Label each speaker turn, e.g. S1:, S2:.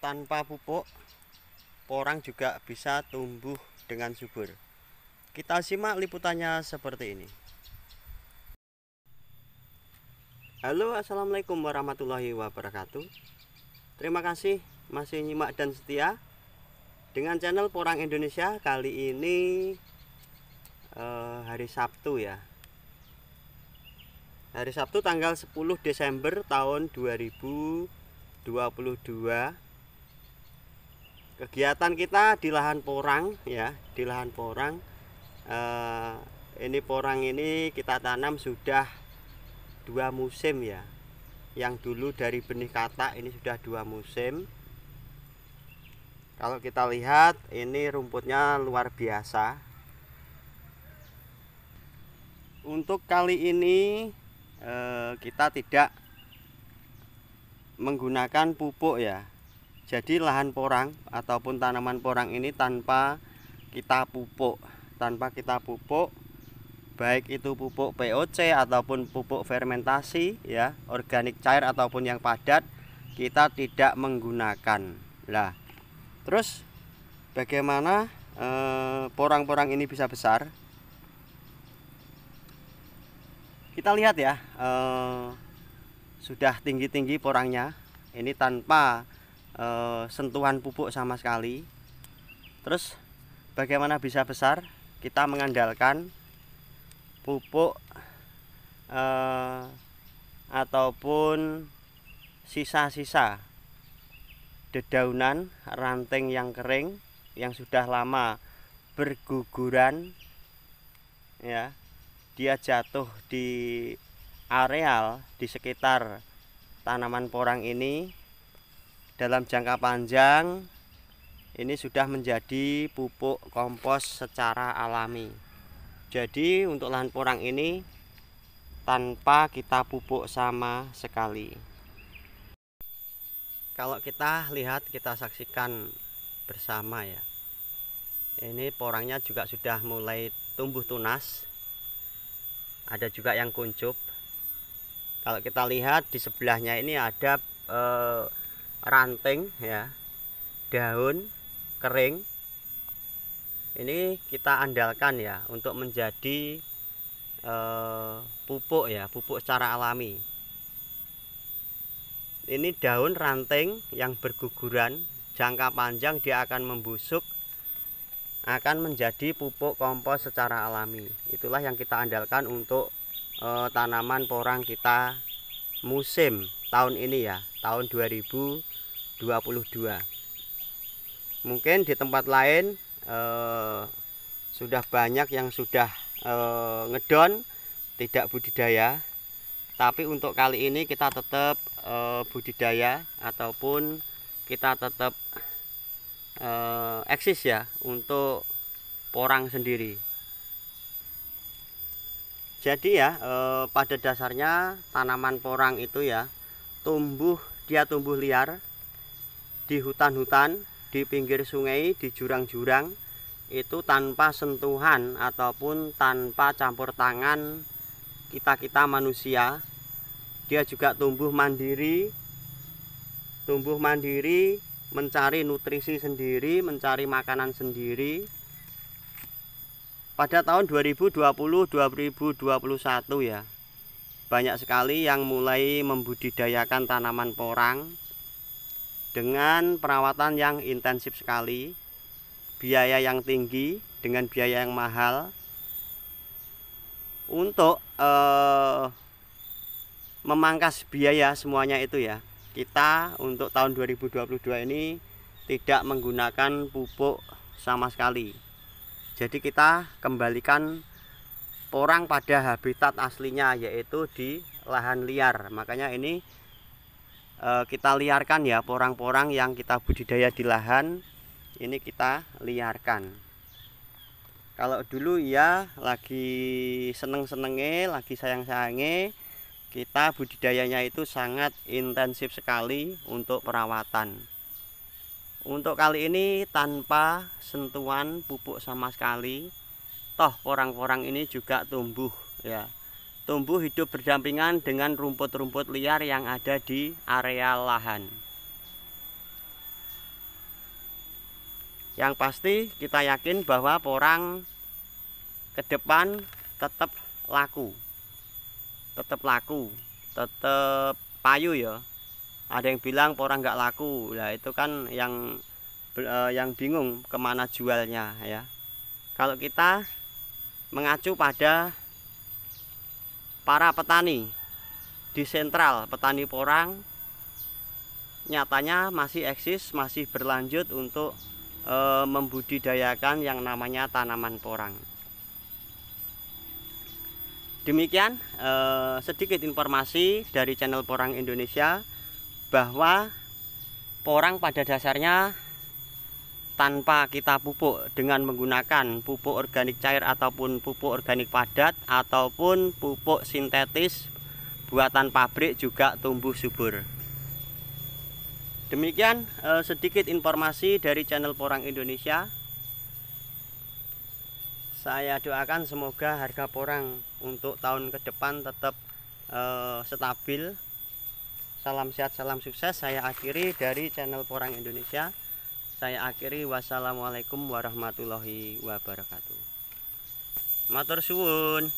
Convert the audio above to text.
S1: tanpa pupuk porang juga bisa tumbuh dengan subur kita simak liputannya seperti ini Halo assalamualaikum warahmatullahi wabarakatuh terima kasih masih nyimak dan setia dengan channel porang Indonesia kali ini eh, hari Sabtu ya hari Sabtu tanggal 10 Desember tahun 2022 kegiatan kita di lahan porang ya di lahan porang eh, ini porang ini kita tanam sudah dua musim ya yang dulu dari benih katak ini sudah dua musim kalau kita lihat ini rumputnya luar biasa untuk kali ini eh, kita tidak menggunakan pupuk ya jadi lahan porang ataupun tanaman porang ini tanpa kita pupuk, tanpa kita pupuk baik itu pupuk POC ataupun pupuk fermentasi ya, organik cair ataupun yang padat kita tidak menggunakan. Lah. Terus bagaimana eh, porang-porang eh, ini bisa besar? Kita lihat ya. Eh, sudah tinggi-tinggi porangnya. Ini tanpa e, sentuhan pupuk sama sekali terus bagaimana bisa besar kita mengandalkan pupuk e, ataupun sisa-sisa dedaunan ranting yang kering yang sudah lama berguguran ya dia jatuh di areal di sekitar tanaman porang ini dalam jangka panjang ini sudah menjadi pupuk kompos secara alami jadi untuk lahan porang ini tanpa kita pupuk sama sekali kalau kita lihat kita saksikan bersama ya ini porangnya juga sudah mulai tumbuh tunas ada juga yang kuncup kalau kita lihat di sebelahnya ini ada eh, ranting ya daun kering ini kita andalkan ya untuk menjadi e, pupuk ya pupuk secara alami ini daun ranting yang berguguran jangka panjang dia akan membusuk akan menjadi pupuk kompos secara alami itulah yang kita andalkan untuk e, tanaman porang kita musim tahun ini ya, tahun 2022. Mungkin di tempat lain eh, sudah banyak yang sudah eh, ngedon tidak budidaya. Tapi untuk kali ini kita tetap eh, budidaya ataupun kita tetap eh, eksis ya untuk porang sendiri. Jadi ya eh, pada dasarnya tanaman porang itu ya tumbuh dia tumbuh liar di hutan-hutan, di pinggir sungai, di jurang-jurang itu tanpa sentuhan ataupun tanpa campur tangan kita-kita manusia. Dia juga tumbuh mandiri. Tumbuh mandiri mencari nutrisi sendiri, mencari makanan sendiri. Pada tahun 2020-2021 ya, banyak sekali yang mulai membudidayakan tanaman porang dengan perawatan yang intensif sekali, biaya yang tinggi dengan biaya yang mahal untuk eh, memangkas biaya semuanya itu ya. Kita untuk tahun 2022 ini tidak menggunakan pupuk sama sekali. Jadi kita kembalikan porang pada habitat aslinya yaitu di lahan liar makanya ini e, kita liarkan ya porang-porang yang kita budidaya di lahan ini kita liarkan kalau dulu ya lagi seneng-senenge lagi sayang sayangnya kita budidayanya itu sangat intensif sekali untuk perawatan untuk kali ini tanpa sentuhan pupuk sama sekali toh porang-porang ini juga tumbuh ya tumbuh hidup berdampingan dengan rumput-rumput liar yang ada di area lahan yang pasti kita yakin bahwa porang ke depan tetap laku tetap laku tetap payu ya ada yang bilang porang nggak laku lah itu kan yang eh, yang bingung kemana jualnya ya kalau kita mengacu pada para petani di sentral petani porang nyatanya masih eksis masih berlanjut untuk e, membudidayakan yang namanya tanaman porang demikian e, sedikit informasi dari channel porang Indonesia bahwa porang pada dasarnya tanpa kita pupuk dengan menggunakan pupuk organik cair ataupun pupuk organik padat ataupun pupuk sintetis buatan pabrik juga tumbuh subur. Demikian eh, sedikit informasi dari channel Porang Indonesia. Saya doakan semoga harga porang untuk tahun ke depan tetap eh, stabil. Salam sehat, salam sukses. Saya akhiri dari channel Porang Indonesia saya akhiri wassalamualaikum warahmatullahi wabarakatuh matur suwun